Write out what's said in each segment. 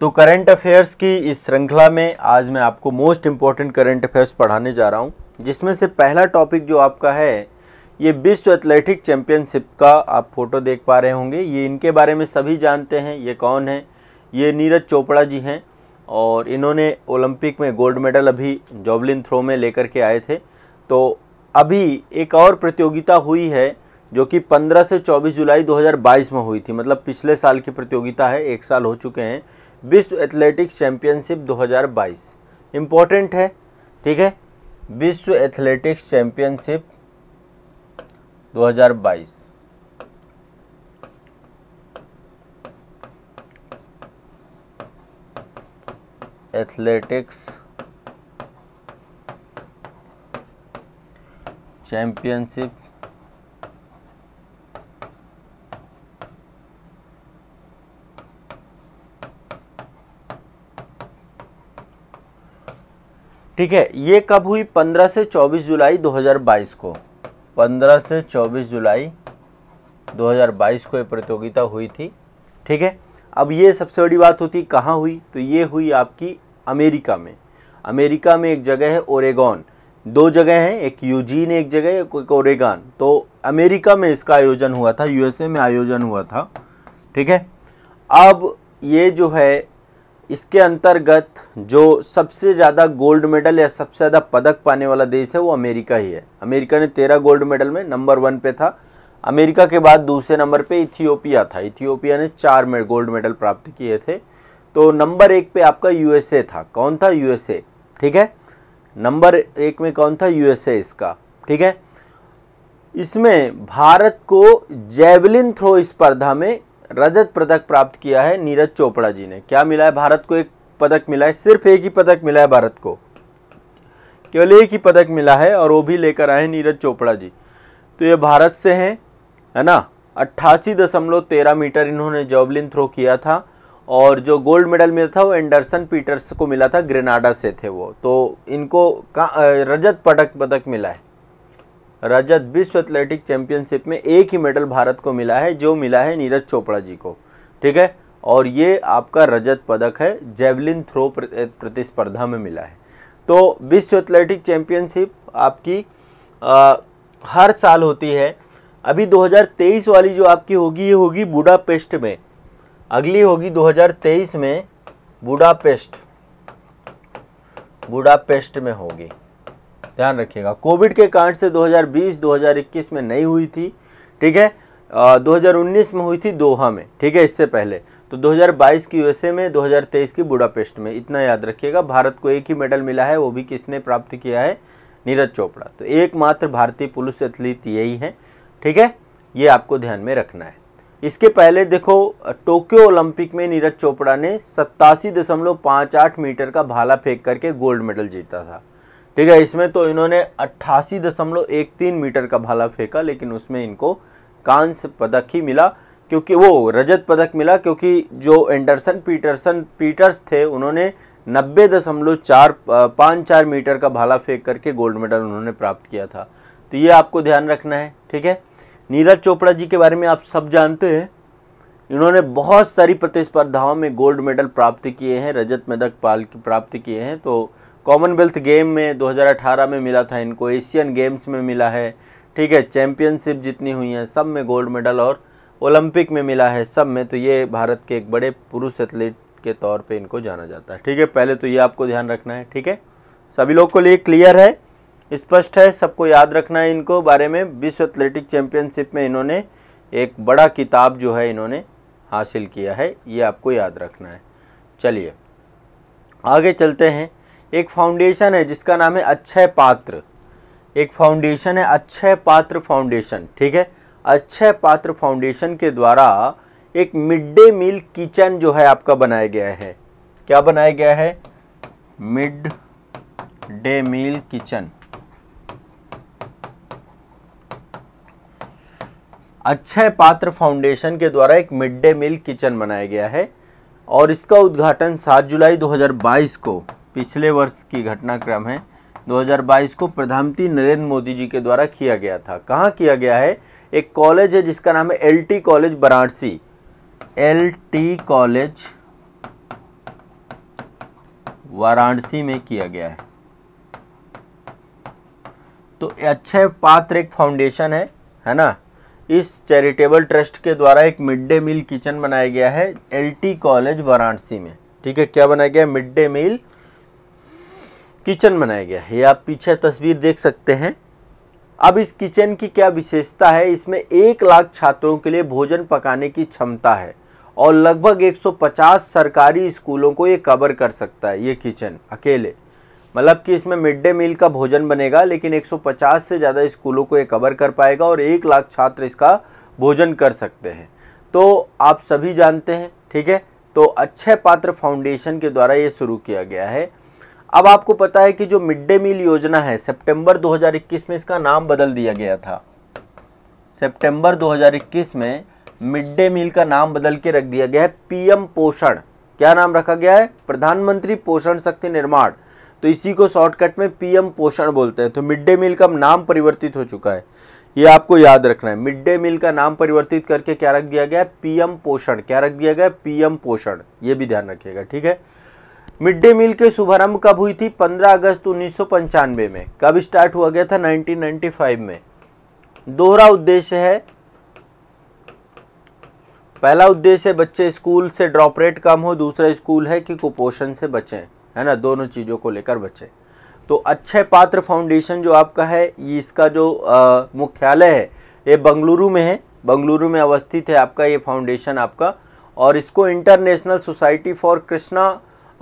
तो current affairs की इस श्रृंखला में आज मैं आपको मोस्ट इम्पॉर्टेंट करंट अफेयर्स पढ़ाने जा रहा हूँ जिसमें से पहला टॉपिक जो आपका है ये विश्व एथलेटिक चैम्पियनशिप का आप फोटो देख पा रहे होंगे ये इनके बारे में सभी जानते हैं ये कौन है ये नीरज चोपड़ा जी हैं और इन्होंने ओलंपिक में गोल्ड मेडल अभी जॉबलिन थ्रो में लेकर के आए थे तो अभी एक और प्रतियोगिता हुई है जो कि 15 से 24 जुलाई 2022 में हुई थी मतलब पिछले साल की प्रतियोगिता है एक साल हो चुके हैं विश्व एथलेटिक्स चैम्पियनशिप 2022 इम्पोर्टेंट है ठीक है विश्व एथलेटिक्स चैम्पियनशिप 2022 एथलेटिक्स चैम्पियनशिप ठीक है ये कब हुई 15 से 24 जुलाई 2022 को 15 से 24 जुलाई 2022 को ये प्रतियोगिता हुई थी ठीक है अब ये सबसे बड़ी बात होती कहाँ हुई तो ये हुई आपकी अमेरिका में अमेरिका में एक जगह है ओरेगॉन दो जगह हैं एक यूजीन एक जगह एक ओरेगान तो अमेरिका में इसका आयोजन हुआ था यूएसए में आयोजन हुआ था ठीक है अब ये जो है इसके अंतर्गत जो सबसे ज़्यादा गोल्ड मेडल या सबसे ज़्यादा पदक पाने वाला देश है वो अमेरिका ही है अमेरिका ने तेरह गोल्ड मेडल में नंबर वन पे था अमेरिका के बाद दूसरे नंबर पे इथियोपिया था इथियोपिया ने चार में गोल्ड मेडल प्राप्त किए थे तो नंबर एक पे आपका यूएसए था कौन था यूएसए ठीक है नंबर एक में कौन था यूएसए इसका ठीक है इसमें भारत को जेवलिन थ्रो स्पर्धा में रजत पदक प्राप्त किया है नीरज चोपड़ा जी ने क्या मिला है भारत को एक पदक मिला है सिर्फ एक ही पदक मिला है भारत को केवल एक ही पदक मिला है और वो भी लेकर आए नीरज चोपड़ा जी तो ये भारत से हैं है ना अट्ठासी दशमलव तेरह मीटर इन्होंने जॉबलिन थ्रो किया था और जो गोल्ड मेडल मिला था वो एंडरसन पीटर्स को मिला था ग्रेनाडा से थे वो तो इनको रजत पदक पदक मिला है रजत विश्व एथलेटिक चैंपियनशिप में एक ही मेडल भारत को मिला है जो मिला है नीरज चोपड़ा जी को ठीक है और ये आपका रजत पदक है जेवलिन थ्रो प्रतिस्पर्धा में मिला है तो विश्व एथलेटिक चैंपियनशिप आपकी आ, हर साल होती है अभी 2023 वाली जो आपकी होगी ये होगी बूढ़ापेस्ट में अगली होगी 2023 में बूढ़ापेस्ट बूढ़ापेस्ट में होगी ध्यान रखिएगा कोविड के कारण से 2020-2021 में नहीं हुई थी ठीक है आ, 2019 में हुई थी दोहा में ठीक है इससे पहले तो 2022 की यूएसए में 2023 की बुडापेस्ट में इतना याद रखिएगा भारत को एक ही मेडल मिला है वो भी किसने प्राप्त किया है नीरज चोपड़ा तो एकमात्र भारतीय पुलिस एथलीट यही है ठीक है ये आपको ध्यान में रखना है इसके पहले देखो टोक्यो ओलंपिक में नीरज चोपड़ा ने सत्तासी मीटर का भाला फेंक करके गोल्ड मेडल जीता था ठीक है इसमें तो इन्होंने अट्ठासी दशमलव एक तीन मीटर का भाला फेंका लेकिन उसमें इनको कांस्य पदक ही मिला क्योंकि वो रजत पदक मिला क्योंकि जो एंडरसन पीटरसन पीटर्स थे उन्होंने नब्बे दशमलव चार पाँच चार मीटर का भाला फेंक करके गोल्ड मेडल उन्होंने प्राप्त किया था तो ये आपको ध्यान रखना है ठीक है नीरज चोपड़ा जी के बारे में आप सब जानते हैं इन्होंने बहुत सारी प्रतिस्पर्धाओं में गोल्ड मेडल प्राप्त किए हैं रजत मेदक पाल प्राप्त किए हैं तो कॉमनवेल्थ गेम में 2018 में मिला था इनको एशियन गेम्स में मिला है ठीक है चैम्पियनशिप जितनी हुई हैं सब में गोल्ड मेडल और ओलंपिक में मिला है सब में तो ये भारत के एक बड़े पुरुष एथलीट के तौर पे इनको जाना जाता है ठीक है पहले तो ये आपको ध्यान रखना है ठीक है सभी लोग को लिए क्लियर है स्पष्ट है सबको याद रखना है इनको बारे में विश्व एथलेटिक चैम्पियनशिप में इन्होंने एक बड़ा किताब जो है इन्होंने हासिल किया है ये आपको याद रखना है चलिए आगे चलते हैं एक फाउंडेशन है जिसका नाम है अक्षय पात्र एक फाउंडेशन है अक्षय पात्र फाउंडेशन ठीक है अक्षय पात्र फाउंडेशन के द्वारा एक मिड डे मील किचन जो है आपका बनाया गया है क्या बनाया गया है mid day meal kitchen Akshay Patra foundation के द्वारा एक मिड डे मील किचन बनाया गया है और इसका उद्घाटन 7 जुलाई 2022 को पिछले वर्ष की घटनाक्रम है 2022 को प्रधानमंत्री नरेंद्र मोदी जी के द्वारा किया गया था कहाँ किया गया है एक कॉलेज है जिसका नाम है LT college Varanasi LT college Varanasi में किया गया है तो अच्छे पात्र एक फाउंडेशन है है ना इस चैरिटेबल ट्रस्ट के द्वारा एक मिड डे मील किचन बनाया गया है एलटी कॉलेज वाराणसी में ठीक है क्या बनाया गया मिड डे मील किचन बनाया गया है आप पीछे तस्वीर देख सकते हैं अब इस किचन की क्या विशेषता है इसमें एक लाख छात्रों के लिए भोजन पकाने की क्षमता है और लगभग 150 सरकारी स्कूलों को ये कवर कर सकता है ये किचन अकेले मतलब कि इसमें मिड डे मील का भोजन बनेगा लेकिन 150 से ज़्यादा स्कूलों को ये कवर कर पाएगा और एक लाख छात्र इसका भोजन कर सकते हैं तो आप सभी जानते हैं ठीक है तो अच्छे पात्र फाउंडेशन के द्वारा ये शुरू किया गया है अब आपको पता है कि जो मिड डे मील योजना है सितंबर 2021 में इसका नाम बदल दिया गया था सितंबर 2021 में मिड डे मील का नाम बदल के रख दिया गया है पीएम पोषण क्या नाम रखा गया है प्रधानमंत्री पोषण शक्ति निर्माण तो इसी को शॉर्टकट में पीएम पोषण बोलते हैं तो मिड डे मील का नाम परिवर्तित हो चुका है ये आपको याद रखना है मिड डे मील का नाम परिवर्तित करके क्या रख दिया गया है पीएम पोषण क्या रख दिया गया है पीएम पोषण ये भी ध्यान रखिएगा ठीक है मिड डे मील के शुभारंभ कब हुई थी 15 अगस्त उन्नीस में कब स्टार्ट हुआ गया था 1995 में दोहरा उद्देश्य है पहला उद्देश्य है बच्चे स्कूल से ड्रॉप रेट कम हो दूसरा स्कूल है कि कुपोषण से बचें है ना दोनों चीज़ों को लेकर बचें तो अच्छे पात्र फाउंडेशन जो आपका है इसका जो मुख्यालय है ये बंगलुरु में है बंगलुरु में अवस्थित है आपका ये फाउंडेशन आपका और इसको international society for Krishna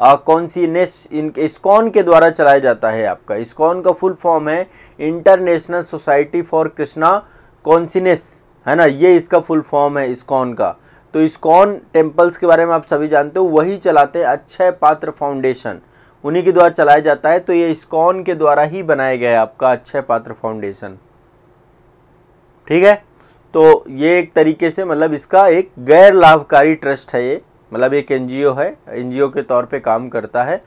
consciousness in ISKCON के द्वारा चलाया जाता है आपका इस्कॉन का फुल फॉर्म है international society for Krishna consciousness है ना ये इसका फुल फॉर्म है इस्कॉन का तो इस्कॉन टेम्पल्स के बारे में आप सभी जानते हो वही चलाते हैं अक्षय पात्र फाउंडेशन उन्हीं के द्वारा चलाया जाता है तो ये इस्कॉन के द्वारा ही बनाया गया है आपका अक्षय पात्र फाउंडेशन ठीक है तो ये एक तरीके से मतलब इसका एक गैर लाभकारी ट्रस्ट है ये मतलब एक एनजीओ है एनजीओ के तौर पे काम करता है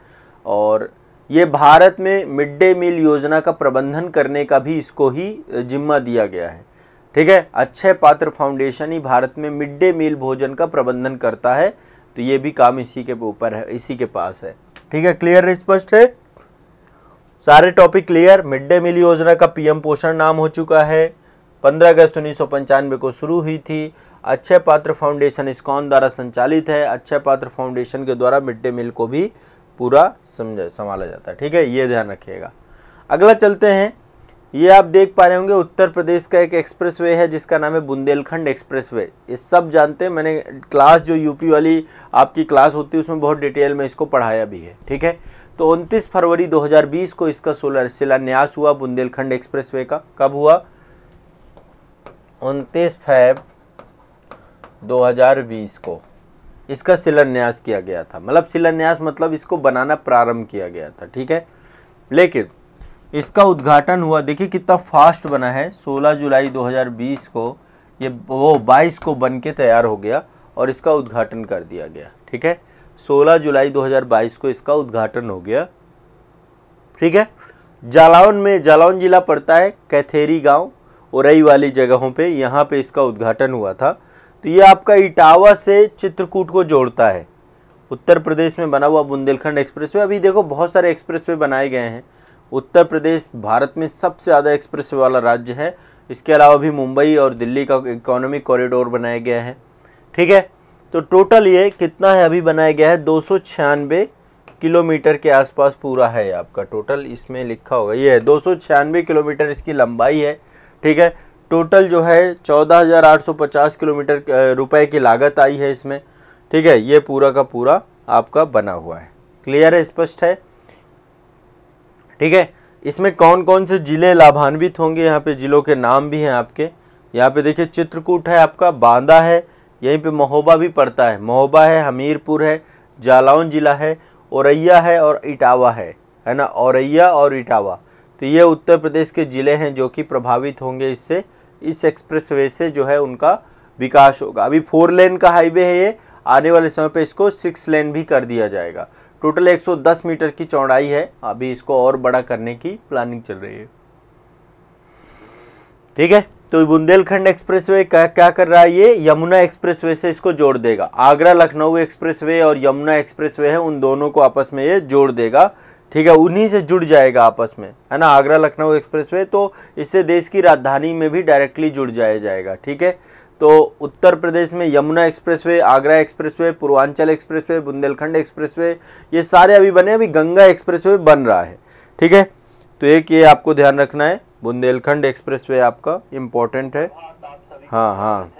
और ये भारत में मिड डे मील योजना का प्रबंधन करने का भी इसको ही जिम्मा दिया गया है ठीक है अक्षय पात्र फाउंडेशन ही भारत में मिड डे मील भोजन का प्रबंधन करता है तो ये भी काम इसी के ऊपर है इसी के पास है ठीक है क्लियर स्पष्ट है सारे topic clear mid day meal योजना का पीएम पोषण नाम हो चुका है पंद्रह अगस्त उन्नीस को शुरू हुई थी अक्षय पात्र फाउंडेशन इसकॉन द्वारा संचालित है अक्षय पात्र फाउंडेशन के द्वारा मिड डे मील को भी पूरा संभाला जाता है ठीक है ये ध्यान रखिएगा अगला चलते हैं ये आप देख पा रहे होंगे उत्तर प्रदेश का एक एक्सप्रेस वे है जिसका नाम है बुंदेलखंड एक्सप्रेस वे ये सब जानते हैं मैंने क्लास जो यूपी वाली आपकी क्लास होती है उसमें बहुत डिटेल में इसको पढ़ाया भी है ठीक है तो 29 फरवरी 2020 को इसका सोलर शिलान्यास हुआ बुंदेलखंड एक्सप्रेस वे का कब हुआ उनतीस फैब 2020 को इसका शिलान्यास किया गया था मतलब शिलान्यास मतलब इसको बनाना प्रारंभ किया गया था ठीक है लेकिन इसका उद्घाटन हुआ देखिए कितना फास्ट बना है 16 जुलाई 2020 को ये वो 22 को बन के तैयार हो गया और इसका उद्घाटन कर दिया गया ठीक है 16 जुलाई 2022 को इसका उद्घाटन हो गया ठीक है जालौन में जालौन जिला पड़ता है कैथेरी गांव और वाली जगहों पे यहाँ पे इसका उद्घाटन हुआ था तो ये आपका इटावा से चित्रकूट को जोड़ता है उत्तर प्रदेश में बना हुआ बुंदेलखंड एक्सप्रेसवे अभी देखो बहुत सारे एक्सप्रेसवे बनाए गए हैं उत्तर प्रदेश भारत में सबसे ज़्यादा एक्सप्रेसवे वाला राज्य है इसके अलावा भी मुंबई और दिल्ली का इकोनॉमिक कॉरिडोर बनाया गया है ठीक है तो टोटल ये कितना है अभी बनाया गया है दो किलोमीटर के आसपास पूरा है आपका टोटल इसमें लिखा होगा ये है दो किलोमीटर इसकी लंबाई है ठीक है टोटल जो है 14,850 किलोमीटर रुपए की लागत आई है इसमें ठीक है ये पूरा का पूरा आपका बना हुआ है क्लियर है स्पष्ट है ठीक है इसमें कौन कौन से ज़िले लाभान्वित होंगे यहाँ पे ज़िलों के नाम भी हैं आपके यहाँ पे देखिए चित्रकूट है आपका बांदा है यहीं पे महोबा भी पड़ता है महोबा है हमीरपुर है जालौन ज़िला है औरैया है और इटावा है है ना औरैया और इटावा तो ये उत्तर प्रदेश के ज़िले हैं जो कि प्रभावित होंगे इससे इस एक्सप्रेसवे से जो है उनका विकास होगा अभी फोर लेन का हाईवे है ये आने वाले समय पे इसको सिक्स लेन भी कर दिया जाएगा टोटल 110 मीटर की चौड़ाई है अभी इसको और बड़ा करने की प्लानिंग चल रही है ठीक है तो बुंदेलखंड एक्सप्रेसवे क्या क्या कर रहा है ये यमुना एक्सप्रेसवे से इसको जोड़ देगा आगरा लखनऊ एक्सप्रेसवे और यमुना एक्सप्रेसवे है उन दोनों को आपस में ये जोड़ देगा ठीक है उन्हीं से जुड़ जाएगा आपस में है ना आगरा लखनऊ एक्सप्रेसवे तो इससे देश की राजधानी में भी डायरेक्टली जुड़ जाया जाएगा ठीक है तो उत्तर प्रदेश में Yamuna expressway Agra expressway Purvanchal expressway Bundelkhand expressway ये सारे अभी बने अभी गंगा एक्सप्रेसवे बन रहा है ठीक है तो एक ये आपको ध्यान रखना है बुंदेलखंड एक्सप्रेसवे आपका इम्पोर्टेंट है हाँ तो हाँ, हाँ।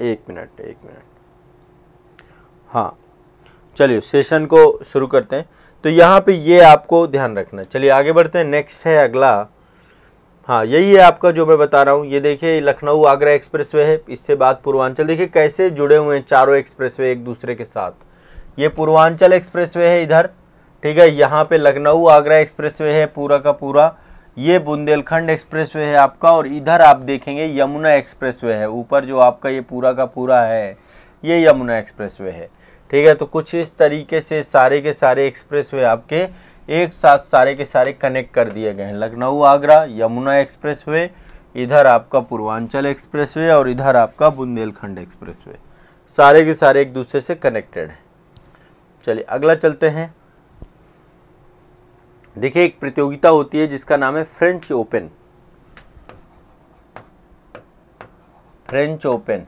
एक मिनट एक मिनट हाँ चलिए सेशन को शुरू करते हैं तो यहाँ पे ये आपको ध्यान रखना है चलिए आगे बढ़ते हैं नेक्स्ट है अगला हाँ यही है आपका जो मैं बता रहा हूँ ये देखिए लखनऊ आगरा एक्सप्रेसवे है इससे बाद पूर्वांचल देखिए कैसे जुड़े हुए हैं चारों एक्सप्रेसवे एक दूसरे के साथ ये पूर्वांचल एक्सप्रेसवे है इधर ठीक है यहाँ पे लखनऊ आगरा एक्सप्रेसवे है पूरा का पूरा ये बुंदेलखंड एक्सप्रेसवे है आपका और इधर आप देखेंगे यमुना एक्सप्रेसवे है ऊपर जो आपका ये पूरा का पूरा है ये यमुना एक्सप्रेसवे है ठीक है तो कुछ इस तरीके से सारे के सारे एक्सप्रेस वे आपके एक साथ सारे के सारे कनेक्ट कर दिए गए हैं लखनऊ आगरा यमुना एक्सप्रेस वे इधर आपका पूर्वांचल एक्सप्रेस वे और इधर आपका बुंदेलखंड एक्सप्रेस वे सारे के सारे एक दूसरे से कनेक्टेड हैं चलिए अगला चलते हैं देखिए एक प्रतियोगिता होती है जिसका नाम है फ्रेंच ओपन फ्रेंच ओपन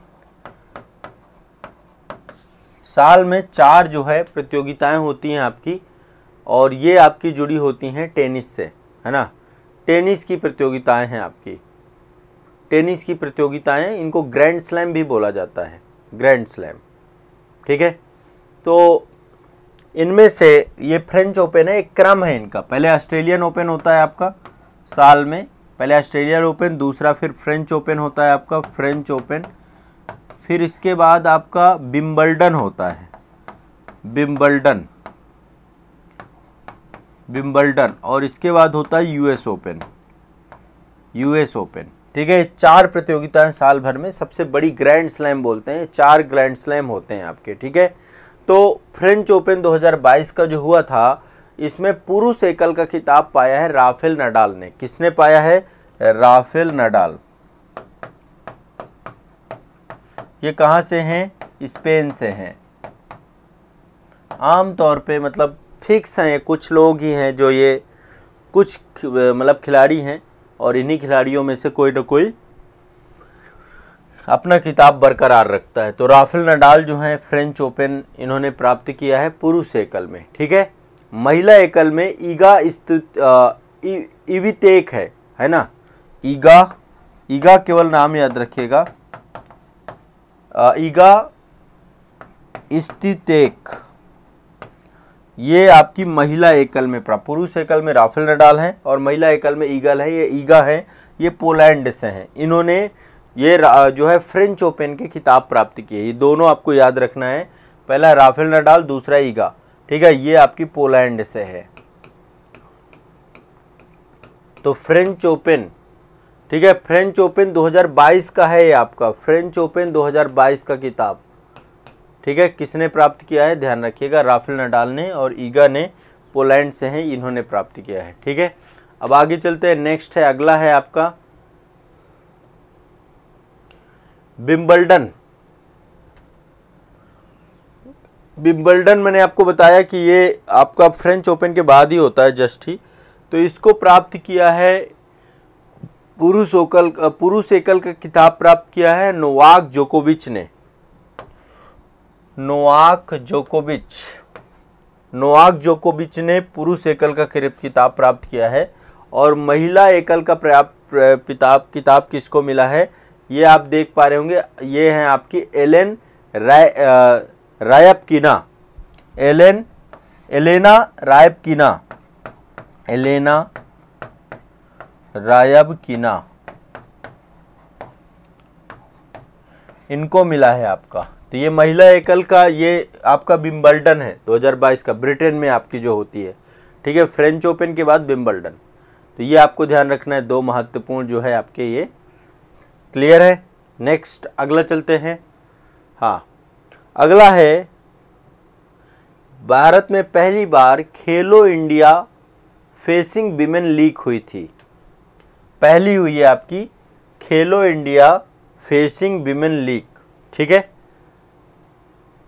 साल में चार जो है प्रतियोगिताएं होती हैं आपकी और ये आपकी जुड़ी होती हैं टेनिस से है ना टेनिस की प्रतियोगिताएं हैं आपकी टेनिस की प्रतियोगिताएं इनको ग्रैंड स्लैम भी बोला जाता है ग्रैंड स्लैम ठीक है तो इनमें से ये फ्रेंच ओपन है एक क्रम है इनका पहले ऑस्ट्रेलियन ओपन होता है आपका साल में पहले ऑस्ट्रेलियन ओपन दूसरा फिर फ्रेंच ओपन होता है आपका फ्रेंच ओपन फिर इसके बाद आपका बिम्बल्डन होता है बिम्बल्डन बिम्बल्डन और इसके बाद होता है यूएस ओपन यूएस ओपन ठीक है चार प्रतियोगिताएं साल भर में सबसे बड़ी ग्रैंड स्लैम बोलते हैं चार ग्रैंड स्लैम होते हैं आपके ठीक है तो फ्रेंच ओपन 2022 का जो हुआ था इसमें पुरुष एकल का खिताब पाया है राफेल नडाल ने किसने पाया है राफेल नडाल ये कहाँ से हैं स्पेन से हैं आम तौर पे मतलब फिक्स हैं कुछ लोग ही हैं जो ये कुछ मतलब खिलाड़ी हैं और इन्हीं खिलाड़ियों में से कोई ना कोई अपना किताब बरकरार रखता है तो राफेल नडाल जो हैं फ्रेंच ओपन इन्होंने प्राप्त किया है पुरुष एकल में ठीक है महिला एकल में ईगा इवितेक है है ना ईगा ईगा केवल नाम याद रखिएगा ईगा स्थितेक ये आपकी महिला एकल में प्राप्त पुरुष एकल में राफेल नडाल हैं और महिला एकल में ईगल है ये ईगा है ये पोलैंड से हैं इन्होंने ये जो है फ्रेंच ओपन के खिताब प्राप्त किए ये दोनों आपको याद रखना है पहला राफेल नडाल दूसरा ईगा ठीक है ये आपकी पोलैंड से है तो फ्रेंच ओपन ठीक है फ्रेंच ओपन 2022 का है ये आपका फ्रेंच ओपन 2022 का किताब ठीक है किसने प्राप्त किया है ध्यान रखिएगा राफेल नडाल ने और ईगा ने पोलैंड से हैं इन्होंने प्राप्त किया है ठीक है अब आगे चलते हैं नेक्स्ट है अगला है आपका बिम्बल्डन बिम्बल्डन मैंने आपको बताया कि ये आपका फ्रेंच ओपन के बाद ही होता है जस्ट ही तो इसको प्राप्त किया है पुरुष ओकल पुरुष एकल का खिताब प्राप्त किया है नोवाक जोकोविच ने नोवाक जोकोविच नोवाक जोकोविच ने पुरुष एकल का किताब प्राप्त किया है और महिला एकल का प्राप्त किताब किताब किसको मिला है ये आप देख पा रहे होंगे ये हैं आपकी एलेन राय Rybakina Elena Elena Rybakina Elena Rybakina इनको मिला है आपका तो ये महिला एकल का ये आपका बिम्बल्टन है 2022 का ब्रिटेन में आपकी जो होती है ठीक है फ्रेंच ओपन के बाद बिम्बल्टन तो ये आपको ध्यान रखना है दो महत्वपूर्ण जो है आपके ये क्लियर है नेक्स्ट अगला चलते हैं हाँ अगला है भारत में पहली बार खेलो इंडिया फेसिंग विमेन लीग हुई थी पहली हुई है आपकी खेलो इंडिया फेसिंग विमेन लीग ठीक है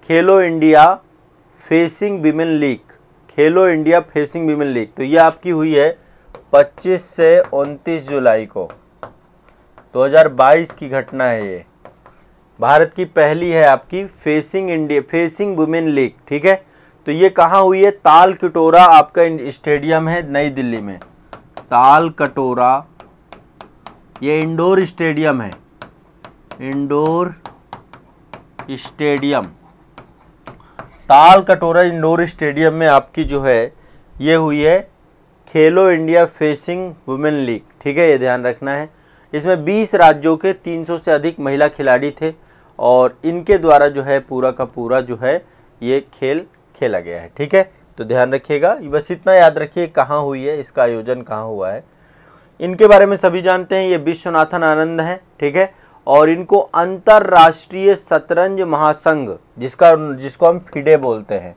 Khelo India fencing women league Khelo India fencing women league तो ये आपकी हुई है 25 से 29 जुलाई को 2022 की घटना है ये भारत की पहली है आपकी fencing India fencing women league ठीक है तो ये कहाँ हुई है ताल कटोरा आपका स्टेडियम है नई दिल्ली में ताल कटोरा ये इंडोर स्टेडियम है indoor stadium Talkatora indoor stadium में आपकी जो है ये हुई है Khelo India fencing women league ठीक है ये ध्यान रखना है इसमें 20 राज्यों के 300 से अधिक महिला खिलाड़ी थे और इनके द्वारा जो है पूरा का पूरा जो है ये खेल खेला गया है ठीक है तो ध्यान रखिएगा बस इतना याद रखिए कहाँ हुई है इसका आयोजन कहाँ हुआ है इनके बारे में सभी जानते हैं ये विश्वनाथन आनंद हैं ठीक है और इनको अंतर्राष्ट्रीय शतरंज महासंघ जिसका जिसको हम फिडे बोलते हैं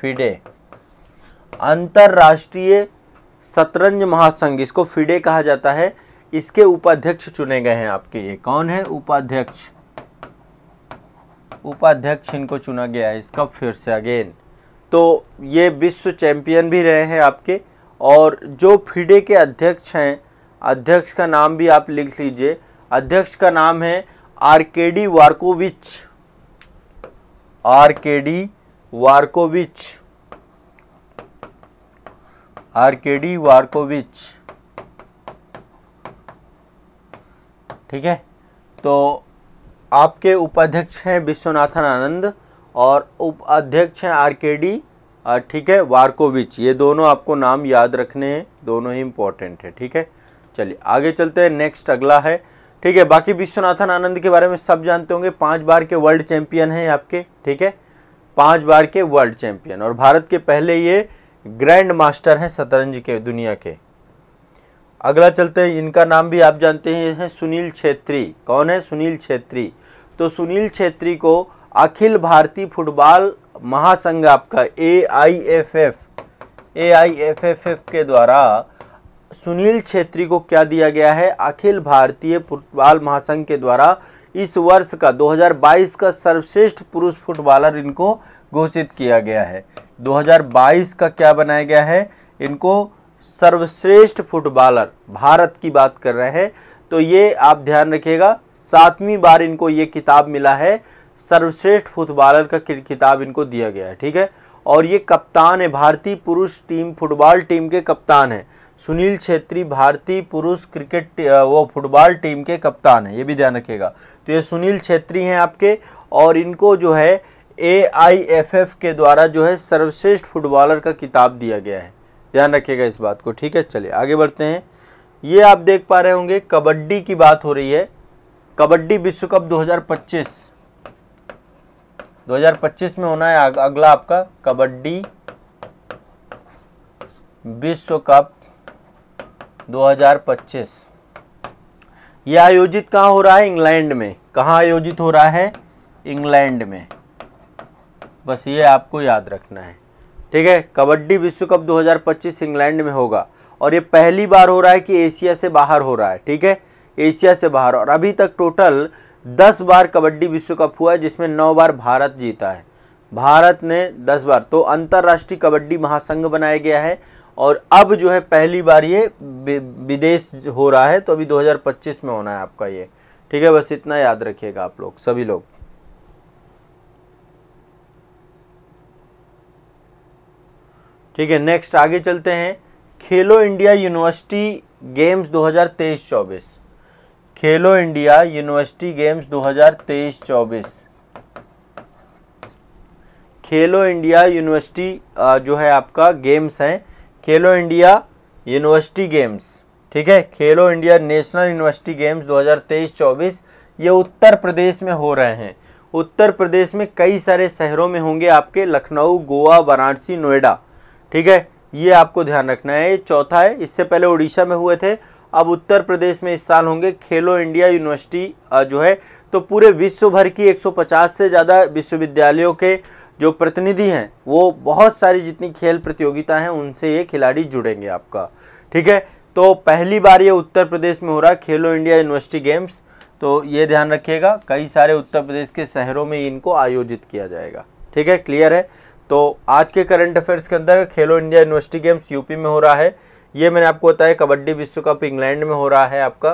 फिडे अंतर्राष्ट्रीय शतरंज महासंघ इसको फिडे कहा जाता है इसके उपाध्यक्ष चुने गए हैं आपके ये कौन है उपाध्यक्ष उपाध्यक्ष इनको चुना गया है इसका फिर से अगेन तो ये विश्व चैंपियन भी रहे हैं आपके और जो फीडे के अध्यक्ष हैं अध्यक्ष का नाम भी आप लिख लीजिए अध्यक्ष का नाम है Arkady Dvorkovich Arkady Dvorkovich Arkady Dvorkovich ठीक है तो आपके उपाध्यक्ष हैं विश्वनाथन आनंद और उपाध्यक्ष हैं आरकेडी ठीक है वारकोविच ये दोनों आपको नाम याद रखने हैं दोनों ही इम्पोर्टेंट है ठीक है चलिए आगे चलते हैं नेक्स्ट अगला है ठीक है बाकी विश्वनाथन आनंद के बारे में सब जानते होंगे पांच बार के वर्ल्ड चैंपियन हैं आपके ठीक है पांच बार के वर्ल्ड चैंपियन और भारत के पहले ये ग्रैंड मास्टर हैं शतरंज के दुनिया के अगला चलते हैं इनका नाम भी आप जानते हैं है सुनील छेत्री कौन है सुनील छेत्री तो सुनील छेत्री को अखिल भारतीय फुटबॉल महासंघ आपका A I F F A I F F F के द्वारा सुनील छेत्री को क्या दिया गया है अखिल भारतीय फुटबॉल महासंघ के द्वारा इस वर्ष का 2022 का सर्वश्रेष्ठ पुरुष फुटबॉलर इनको घोषित किया गया है 2022 का क्या बनाया गया है इनको सर्वश्रेष्ठ फुटबॉलर भारत की बात कर रहे हैं तो ये आप ध्यान रखिएगा सातवीं बार इनको ये किताब मिला है सर्वश्रेष्ठ फुटबॉलर का खिताब इनको दिया गया है ठीक है और ये कप्तान है भारतीय पुरुष टीम फुटबॉल टीम के कप्तान है सुनील छेत्री भारतीय पुरुष क्रिकेट वो फुटबॉल टीम के कप्तान है ये भी ध्यान रखिएगा तो ये सुनील छेत्री हैं आपके और इनको जो है ए आई एफ एफ के द्वारा जो है सर्वश्रेष्ठ फुटबॉलर का किताब दिया गया है ध्यान रखिएगा इस बात को ठीक है चलिए आगे बढ़ते हैं ये आप देख पा रहे होंगे कबड्डी की बात हो रही है कबड्डी विश्व कप दो 2025 में होना है अगला आपका कबड्डी विश्व कप 2025 यह आयोजित कहां हो रहा है इंग्लैंड में कहां आयोजित हो रहा है इंग्लैंड में बस ये आपको याद रखना है ठीक है कबड्डी विश्व कप 2025 इंग्लैंड में होगा और ये पहली बार हो रहा है कि एशिया से बाहर हो रहा है ठीक है एशिया से बाहर और अभी तक टोटल दस बार कबड्डी विश्व कप हुआ है जिसमें नौ बार भारत जीता है भारत ने दस बार तो अंतर्राष्ट्रीय कबड्डी महासंघ बनाया गया है और अब जो है पहली बार ये विदेश हो रहा है तो अभी 2025 में होना है आपका ये ठीक है बस इतना याद रखिएगा आप लोग सभी लोग ठीक है नेक्स्ट आगे चलते हैं खेलो इंडिया यूनिवर्सिटी गेम्स 2023-24 खेलो इंडिया यूनिवर्सिटी गेम्स 2023-24 खेलो इंडिया यूनिवर्सिटी जो है आपका गेम्स हैं खेलो इंडिया यूनिवर्सिटी गेम्स ठीक है Khelo India national university games 2023-24 ये उत्तर प्रदेश में हो रहे हैं उत्तर प्रदेश में कई सारे शहरों में होंगे आपके लखनऊ गोवा वाराणसी नोएडा ठीक है ये आपको ध्यान रखना है ये चौथा है इससे पहले उड़ीसा में हुए थे अब उत्तर प्रदेश में इस साल होंगे खेलो इंडिया यूनिवर्सिटी जो है तो पूरे विश्व भर की 150 से ज़्यादा विश्वविद्यालयों के जो प्रतिनिधि हैं वो बहुत सारी जितनी खेल प्रतियोगिता हैं उनसे ये खिलाड़ी जुड़ेंगे आपका ठीक है तो पहली बार ये उत्तर प्रदेश में हो रहा है खेलो इंडिया यूनिवर्सिटी गेम्स तो ये ध्यान रखिएगा कई सारे उत्तर प्रदेश के शहरों में इनको आयोजित किया जाएगा ठीक है क्लियर है तो आज के करंट अफेयर्स के अंदर खेलो इंडिया यूनिवर्सिटी गेम्स यूपी में हो रहा है ये मैंने आपको बताया कबड्डी विश्व कप इंग्लैंड में हो रहा है आपका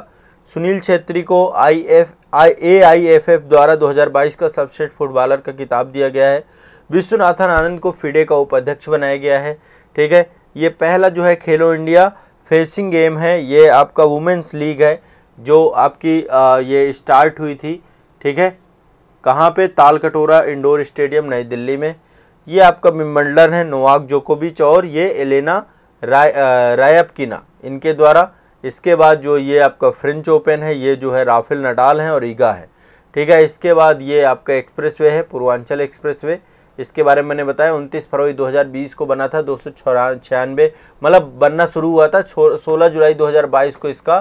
सुनील छेत्री को I F I A I F F द्वारा 2022 का सर्वश्रेष्ठ फुटबॉलर का किताब दिया गया है विश्वनाथन आनंद को फिडे का उपाध्यक्ष बनाया गया है ठीक है ये पहला जो है खेलो इंडिया फेसिंग गेम है ये आपका वुमेंस लीग है जो आपकी आ, ये स्टार्ट हुई थी ठीक है कहाँ पे तालकटोरा इंडोर स्टेडियम नई दिल्ली में ये आपका मिमंडलर है नोवाक जोकोबिच और ये एलेना राय रायपकिना इनके द्वारा इसके बाद जो ये आपका फ्रेंच ओपन है ये जो है राफेल नडाल है और ईगा है ठीक है इसके बाद ये आपका एक्सप्रेस वे है पूर्वांचल एक्सप्रेस वे इसके बारे में मैंने बताया 29 फरवरी 2020 को बना था दो सौ मतलब बनना शुरू हुआ था 16 जुलाई 2022 को इसका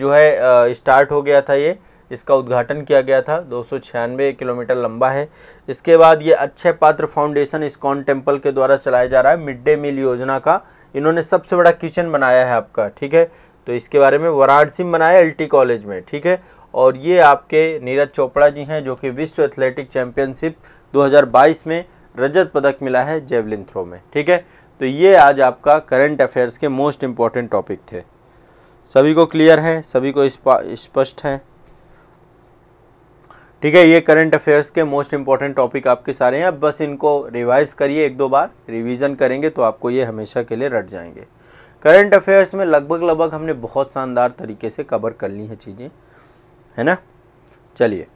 जो है स्टार्ट हो गया था ये इसका उद्घाटन किया गया था दो किलोमीटर लंबा है इसके बाद ये Akshay Patra foundation ISKCON temple के द्वारा चलाया जा रहा है मिड डे मील योजना का इन्होंने सबसे बड़ा किचन बनाया है आपका ठीक है तो इसके बारे में वराड सिंह बनाया एलटी कॉलेज में ठीक है और ये आपके नीरज चोपड़ा जी हैं जो कि विश्व एथलेटिक चैंपियनशिप 2022 में रजत पदक मिला है जेवलिन थ्रो में ठीक है तो ये आज आपका करंट अफेयर्स के मोस्ट इम्पॉर्टेंट टॉपिक थे सभी को क्लियर हैं सभी को स्पष्ट हैं ठीक है ये करंट अफेयर्स के मोस्ट इंपॉर्टेंट टॉपिक आपके सारे हैं अब बस इनको रिवाइज करिए एक दो बार रिवीजन करेंगे तो आपको ये हमेशा के लिए रट जाएंगे करंट अफेयर्स में लगभग लगभग हमने बहुत शानदार तरीके से कवर कर ली है चीज़ें है ना चलिए